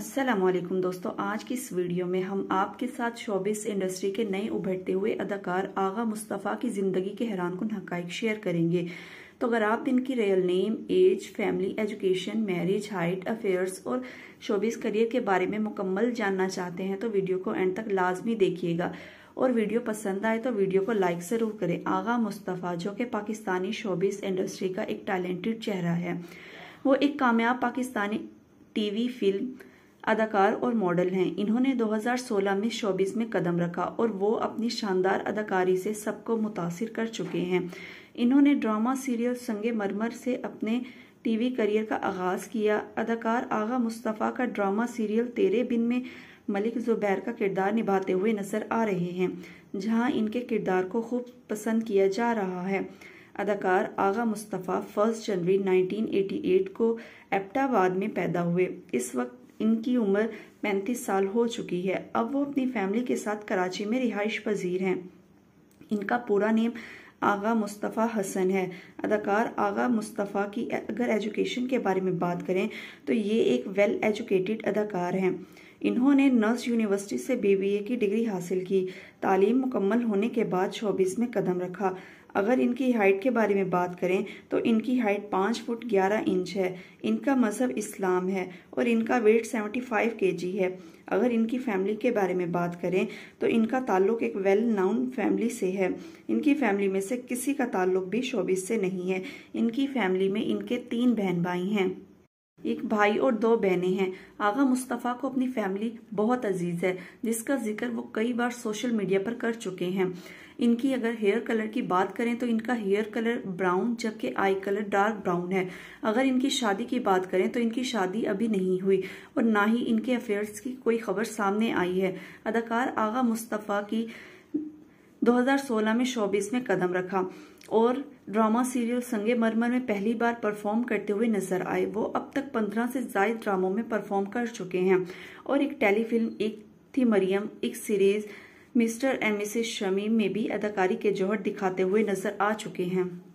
असलम दोस्तों आज की इस वीडियो में हम आपके साथ शोबिस इंडस्ट्री के नए उभरते हुए अदाकार आगा मुस्तफ़ा की ज़िंदगी के हैरान को हक़ शेयर करेंगे तो अगर आप इनकी real name age family education marriage height affairs और शोबिस करियर के बारे में मुकम्मल जानना चाहते हैं तो वीडियो को एंड तक लाजमी देखिएगा और वीडियो पसंद आए तो वीडियो को लाइक ज़रूर करें आगा मुस्तफ़ा जो कि पाकिस्तानी शोबिस इंडस्ट्री का एक टैलेंटेड चेहरा है वो एक कामयाब पाकिस्तानी टीवी फिल्म अदाकार और मॉडल हैं इन्होंने 2016 में शोबिस में कदम रखा और वो अपनी शानदार अदाकारी से सबको मुतासर कर चुके हैं इन्होंने ड्रामा सीरियल संगे मरमर से अपने टीवी करियर का आगाज़ किया अदाकार आगा मुस्तफ़ा का ड्रामा सीरियल तेरे बिन में मलिक ज़ुबैर का किरदार निभाते हुए नजर आ रहे हैं जहां इनके किरदार को खूब पसंद किया जा रहा है अदाकार आगा मुस्तफ़ा फर्स्ट जनवरी 1988 को एप्टाबाद में पैदा हुए इस वक्त इनकी उम्र पैंतीस साल हो चुकी है अब वो अपनी फैमिली के साथ कराची में रिहाइश पजीर हैं इनका पूरा नेम आगा मुस्तफ़ा हसन है अदाकार आगा मुस्तफ़ा की अगर एजुकेशन के बारे में बात करें तो ये एक वेल एजुकेटेड अदाकार हैं इन्होंने नर्स यूनिवर्सिटी से बीबीए की डिग्री हासिल की तालीम मुकम्मल होने के बाद चौबीस में कदम रखा अगर इनकी हाइट के बारे में बात करें तो इनकी हाइट पाँच फुट ग्यारह इंच है इनका मज़हब इस्लाम है और इनका वेट सेवेंटी फाइव के जी है अगर इनकी फैमिली के बारे में बात करें तो इनका ताल्लुक एक वेल नाउन फैमिली से है इनकी फैमिली में से किसी का ताल्लुक भी शोबिस से नहीं है इनकी फैमिली में इनके तीन बहन भाई हैं एक भाई और दो बहनें हैं आगा मुस्तफ़ा को अपनी फैमिली बहुत अजीज़ है जिसका जिक्र वो कई बार सोशल मीडिया पर कर चुके हैं इनकी अगर हेयर कलर की बात करें तो इनका हेयर कलर ब्राउन जबकि आई कलर डार्क ब्राउन है अगर इनकी शादी की बात करें तो इनकी शादी अभी नहीं हुई और ना ही इनके अफेयर्स की कोई खबर सामने आई है अदाकार आगा मुस्तफ़ा की 2016 में शोबिस में कदम रखा और ड्रामा सीरियल संगे मरमर में पहली बार परफॉर्म करते हुए नजर आए वो अब तक पंद्रह से जायद ड्रामों में परफॉर्म कर चुके हैं और एक टेलीफिल्म एक थी मरियम एक series mister M S Shami में भी अदाकारी के जौहर दिखाते हुए नजर आ चुके हैं